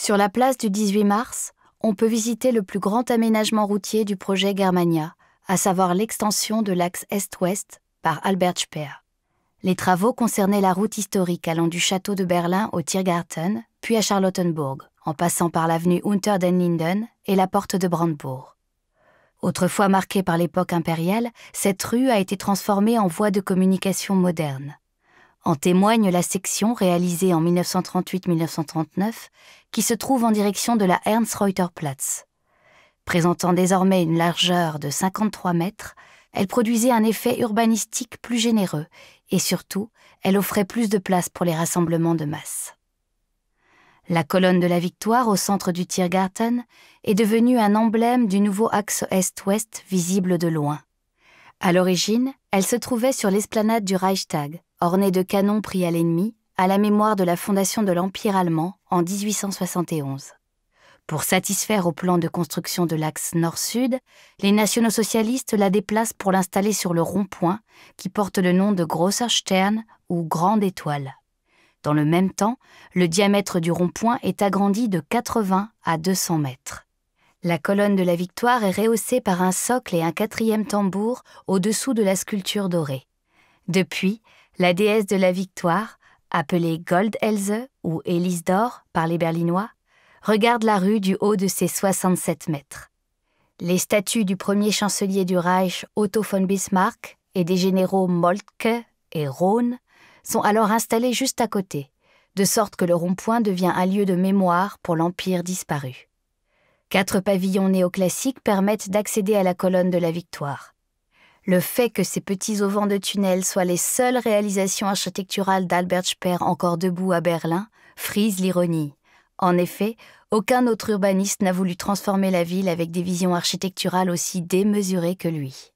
Sur la place du 18 mars, on peut visiter le plus grand aménagement routier du projet Germania, à savoir l'extension de l'axe Est-Ouest par Albert Speer. Les travaux concernaient la route historique allant du château de Berlin au Tiergarten, puis à Charlottenburg, en passant par l'avenue Unter den Linden et la porte de Brandebourg. Autrefois marquée par l'époque impériale, cette rue a été transformée en voie de communication moderne. En témoigne la section réalisée en 1938-1939 qui se trouve en direction de la Ernst-Reuter-Platz. Présentant désormais une largeur de 53 mètres, elle produisait un effet urbanistique plus généreux et surtout, elle offrait plus de place pour les rassemblements de masse. La colonne de la victoire au centre du Tiergarten est devenue un emblème du nouveau axe Est-Ouest visible de loin. À l'origine, elle se trouvait sur l'esplanade du Reichstag, ornée de canons pris à l'ennemi, à la mémoire de la fondation de l'Empire allemand en 1871. Pour satisfaire au plan de construction de l'axe nord-sud, les nationaux socialistes la déplacent pour l'installer sur le rond-point qui porte le nom de Grosser Stern ou Grande Étoile. Dans le même temps, le diamètre du rond-point est agrandi de 80 à 200 mètres. La colonne de la victoire est rehaussée par un socle et un quatrième tambour au-dessous de la sculpture dorée. Depuis, la déesse de la victoire, appelée Goldelse ou Elise d'or par les Berlinois, regarde la rue du haut de ses 67 mètres. Les statues du premier chancelier du Reich Otto von Bismarck et des généraux Moltke et Rhône sont alors installées juste à côté, de sorte que le rond-point devient un lieu de mémoire pour l'Empire disparu. Quatre pavillons néoclassiques permettent d'accéder à la colonne de la victoire. Le fait que ces petits auvents de tunnels soient les seules réalisations architecturales d'Albert Speer encore debout à Berlin frise l'ironie. En effet, aucun autre urbaniste n'a voulu transformer la ville avec des visions architecturales aussi démesurées que lui.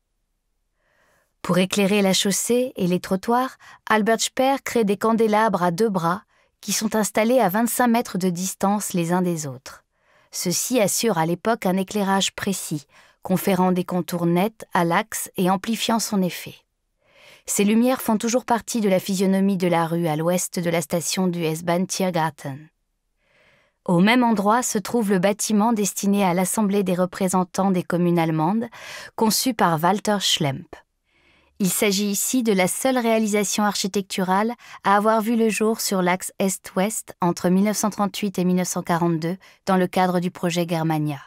Pour éclairer la chaussée et les trottoirs, Albert Speer crée des candélabres à deux bras qui sont installés à 25 mètres de distance les uns des autres. Ceci assure à l'époque un éclairage précis, conférant des contours nets à l'axe et amplifiant son effet. Ces lumières font toujours partie de la physionomie de la rue à l'ouest de la station du S-Bahn Tiergarten. Au même endroit se trouve le bâtiment destiné à l'Assemblée des représentants des communes allemandes, conçu par Walter Schlemp. Il s'agit ici de la seule réalisation architecturale à avoir vu le jour sur l'axe Est-Ouest entre 1938 et 1942 dans le cadre du projet Germania.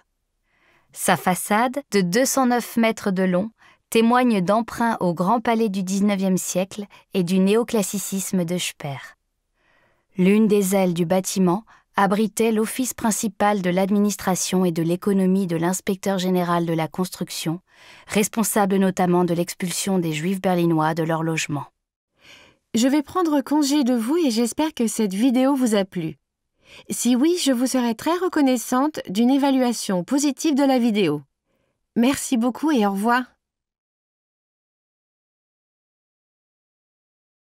Sa façade, de 209 mètres de long, témoigne d'emprunts au grand palais du XIXe siècle et du néoclassicisme de Speer. L'une des ailes du bâtiment abritait l'office principal de l'administration et de l'économie de l'inspecteur général de la construction, responsable notamment de l'expulsion des juifs berlinois de leur logement. Je vais prendre congé de vous et j'espère que cette vidéo vous a plu. Si oui, je vous serai très reconnaissante d'une évaluation positive de la vidéo. Merci beaucoup et au revoir.